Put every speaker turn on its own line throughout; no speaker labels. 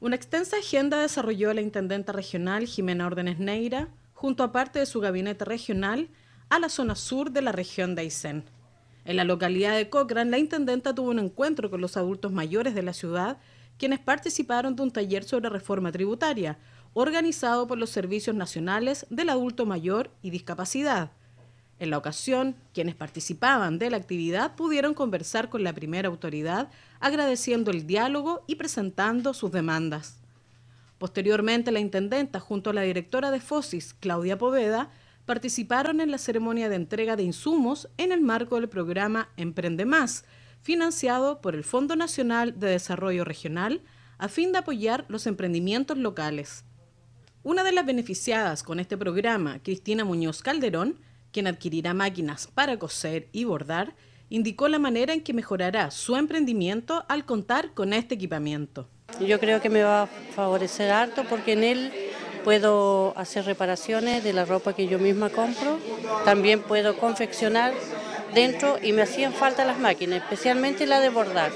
Una extensa agenda desarrolló la intendenta regional Jimena Órdenes Neira, junto a parte de su gabinete regional, a la zona sur de la región de Aysén. En la localidad de Cochrane, la intendenta tuvo un encuentro con los adultos mayores de la ciudad, quienes participaron de un taller sobre reforma tributaria, organizado por los Servicios Nacionales del Adulto Mayor y Discapacidad. En la ocasión, quienes participaban de la actividad pudieron conversar con la primera autoridad, agradeciendo el diálogo y presentando sus demandas. Posteriormente, la intendenta, junto a la directora de FOSIS, Claudia Poveda, participaron en la ceremonia de entrega de insumos en el marco del programa Emprende Más, financiado por el Fondo Nacional de Desarrollo Regional, a fin de apoyar los emprendimientos locales. Una de las beneficiadas con este programa, Cristina Muñoz Calderón, quien adquirirá máquinas para coser y bordar, indicó la manera en que mejorará su emprendimiento al contar con este equipamiento. Yo creo que me va a favorecer harto porque en él puedo hacer reparaciones de la ropa
que yo misma compro, también puedo confeccionar dentro y me hacían falta las máquinas, especialmente la de bordar.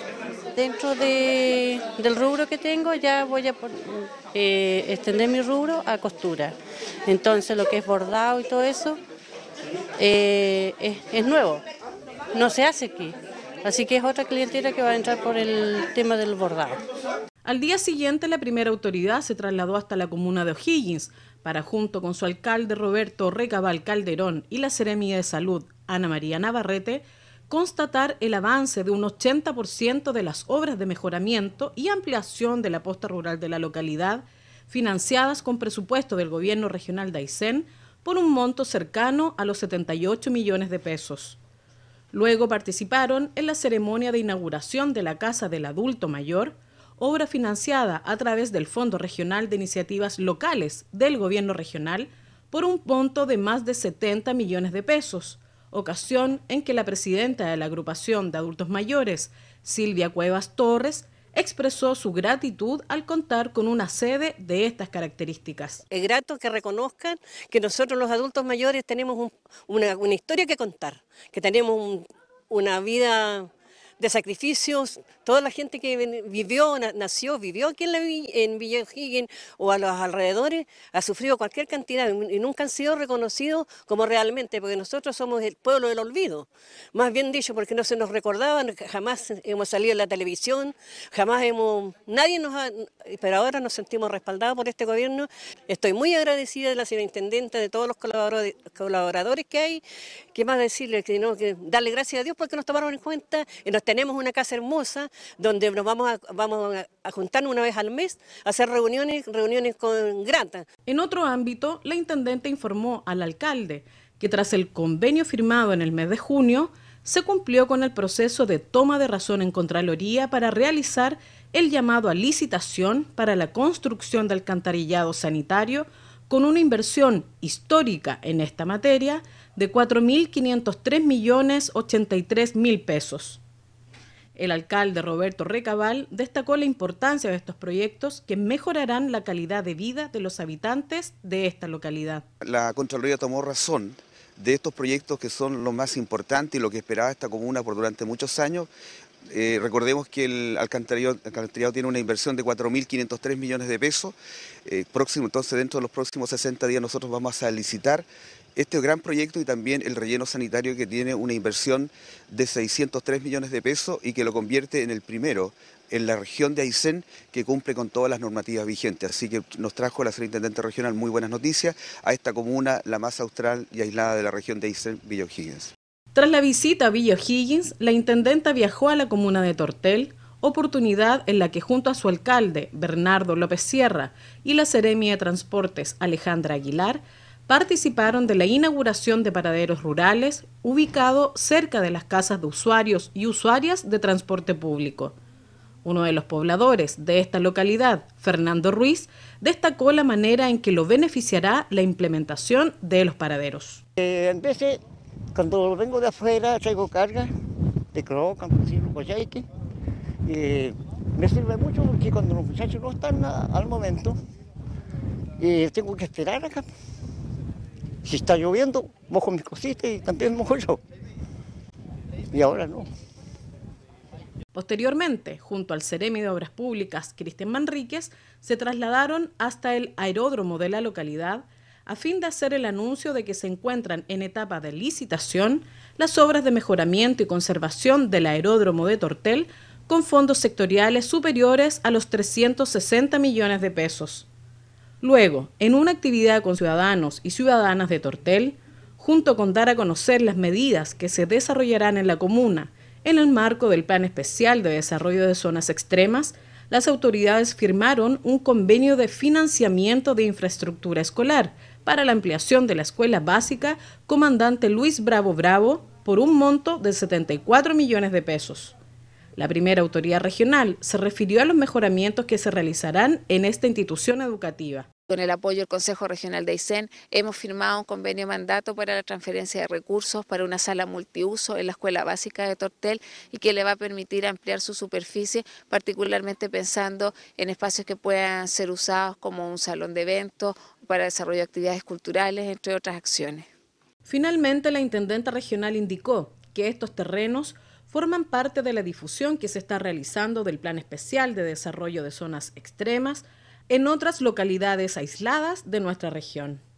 Dentro del rubro que tengo ya voy a eh, extender mi rubro a costura. Entonces lo que es bordado y todo eso eh, es, nuevo, no se hace aquí. Así que es otra clientela que va a entrar por el tema del bordado.
Al día siguiente, la primera autoridad se trasladó hasta la comuna de O'Higgins para, junto con su alcalde Roberto Recabal Calderón y la Seremia de Salud, Ana María Navarrete, constatar el avance de un 80% de las obras de mejoramiento y ampliación de la posta rural de la localidad, financiadas con presupuesto del gobierno regional de Aysén, por un monto cercano a los 78 millones de pesos. Luego participaron en la ceremonia de inauguración de la Casa del Adulto Mayor, obra financiada a través del Fondo Regional de Iniciativas Locales del Gobierno Regional por un monto de más de 70 millones de pesos, ocasión en que la presidenta de la agrupación de adultos mayores, Silvia Cuevas Torres, expresó su gratitud al contar con una sede de estas características. Es grato que reconozcan que nosotros los
adultos mayores tenemos una, historia que contar, que tenemos una vida de sacrificios, toda la gente que vivió, nació, vivió aquí en, la, en Villa o a los alrededores, ha sufrido cualquier cantidad y nunca han sido reconocidos como realmente, porque nosotros somos el pueblo del olvido. Más bien dicho, porque no se nos recordaba, jamás hemos salido en la televisión, jamás hemos... Nadie nos ha... Pero ahora nos sentimos respaldados por este gobierno. Estoy muy agradecida de la señora Intendente, de todos los colaboradores que hay, que más decirle, que, no, que darle gracias a Dios porque nos tomaron en cuenta en nuestra tenemos una casa hermosa donde nos vamos a, juntar una vez al mes,
a hacer reuniones, reuniones con grata. En otro ámbito, la intendente informó al alcalde que tras el convenio firmado en el mes de junio, se cumplió con el proceso de toma de razón en Contraloría para realizar el llamado a licitación para la construcción de alcantarillado sanitario con una inversión histórica en esta materia de 4.503.083.000 pesos. El alcalde Roberto Recabal destacó la importancia de estos proyectos que mejorarán la calidad de vida de los habitantes de esta localidad. La Contraloría tomó razón de estos proyectos que son los más importantes... y lo que esperaba esta comuna por durante muchos años, eh, recordemos que el alcantarillado, tiene una inversión de 4.503 millones de pesos. Eh, próximo, entonces, dentro de los próximos 60 días nosotros vamos a licitar este gran proyecto y también el relleno sanitario que tiene una inversión de 603 millones de pesos y que lo convierte en el primero en la región de Aysén que cumple con todas las normativas vigentes. Así que nos trajo la Serintendente regional muy buenas noticias a esta comuna, la más austral y aislada de la región de Aysén, Villa tras la visita a Villa Higgins, la intendenta viajó a la comuna de Tortel, oportunidad en la que junto a su alcalde, Bernardo López Sierra, y la Seremia de Transportes, Alejandra Aguilar, participaron de la inauguración de paraderos rurales ubicado cerca de las casas de usuarios y usuarias de transporte público. Uno de los pobladores de esta localidad, Fernando Ruiz, destacó la manera en que lo beneficiará la implementación de los paraderos.
Eh, cuando vengo de afuera traigo carga de croca, campesino, cochaique. Y me sirve mucho porque cuando los muchachos no están al momento, y eh, tengo que esperar acá. Si está lloviendo, mojo mis cositas y también mojo yo. Y ahora no.
Posteriormente, junto al Ceremi de Obras Públicas, Cristian Manríquez, se trasladaron hasta el aeródromo de la localidad a fin de hacer el anuncio de que se encuentran en etapa de licitación las obras de mejoramiento y conservación del aeródromo de Tortel con fondos sectoriales superiores a los 360 millones de pesos. Luego, en una actividad con ciudadanos y ciudadanas de Tortel, junto con dar a conocer las medidas que se desarrollarán en la comuna en el marco del Plan Especial de Desarrollo de Zonas Extremas, las autoridades firmaron un convenio de financiamiento de infraestructura escolar para la ampliación de la escuela básica Comandante Luis Bravo Bravo por un monto de 74 millones de pesos. La primera autoridad regional se refirió a los mejoramientos que se realizarán en esta institución educativa. Con el apoyo del Consejo Regional de Aysén hemos firmado un convenio mandato para la transferencia de recursos para una sala multiuso en la Escuela Básica de Tortel y que le va a permitir ampliar su superficie, particularmente pensando en espacios que puedan ser usados como un salón de eventos, para desarrollo de actividades culturales, entre otras acciones. Finalmente, la Intendenta Regional indicó que estos terrenos forman parte de la difusión que se está realizando del Plan Especial de Desarrollo de Zonas Extremas en otras localidades aisladas de nuestra región.